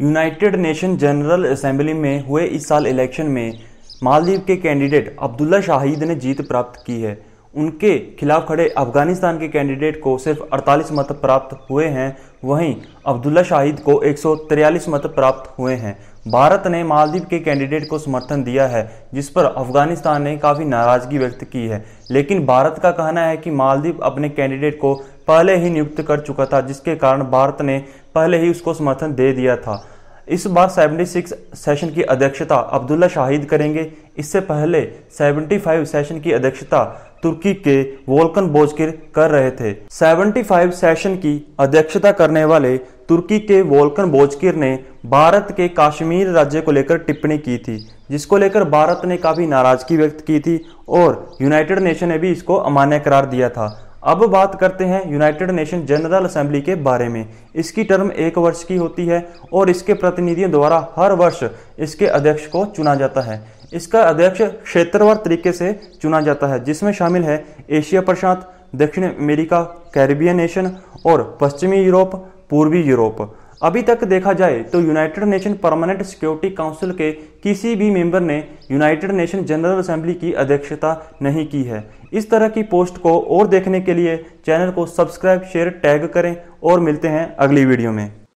United nation general assembly में हुए इस साल इलेक्शन में मालदीव के कैंडिडेट अब्दुल्ला शाहिद ने जीत प्राप्त की है उनके खिलाफ खड़े अफगानिस्तान के कैंडिडेट को सिर्फ 48 मत प्राप्त हुए हैं वहीं अब्दुल्ला शाहिद को एक मत प्राप्त हुए हैं भारत ने मालदीव के कैंडिडेट को समर्थन दिया है जिस पर अफगानिस्तान ने काफ़ी नाराज़गी व्यक्त की है लेकिन भारत का कहना है कि मालदीव अपने कैंडिडेट को पहले ही नियुक्त कर चुका था जिसके कारण भारत ने पहले ही उसको समर्थन दे दिया था इस बार 76 सेशन की अध्यक्षता अब्दुल्ला शाहिद करेंगे इससे पहले 75 सेशन की अध्यक्षता तुर्की के वोल्कन बोजकिर कर रहे थे 75 सेशन की अध्यक्षता करने वाले तुर्की के वोल्कन बोजकिर ने भारत के कश्मीर राज्य को लेकर टिप्पणी की थी जिसको लेकर भारत ने काफ़ी नाराज़गी व्यक्त की थी और यूनाइटेड नेशन ने भी इसको अमान्य करार दिया था अब बात करते हैं यूनाइटेड नेशन जनरल असेंबली के बारे में इसकी टर्म एक वर्ष की होती है और इसके प्रतिनिधियों द्वारा हर वर्ष इसके अध्यक्ष को चुना जाता है इसका अध्यक्ष क्षेत्रवार तरीके से चुना जाता है जिसमें शामिल है एशिया प्रशांत दक्षिण अमेरिका कैरिबियन नेशन और पश्चिमी यूरोप पूर्वी यूरोप अभी तक देखा जाए तो United Nation permanent security council के किसी भी मेंबर ने यूनाइटेड नेशन जनरल असेंबली की अध्यक्षता नहीं की है इस तरह की पोस्ट को और देखने के लिए चैनल को सब्सक्राइब शेयर टैग करें और मिलते हैं अगली वीडियो में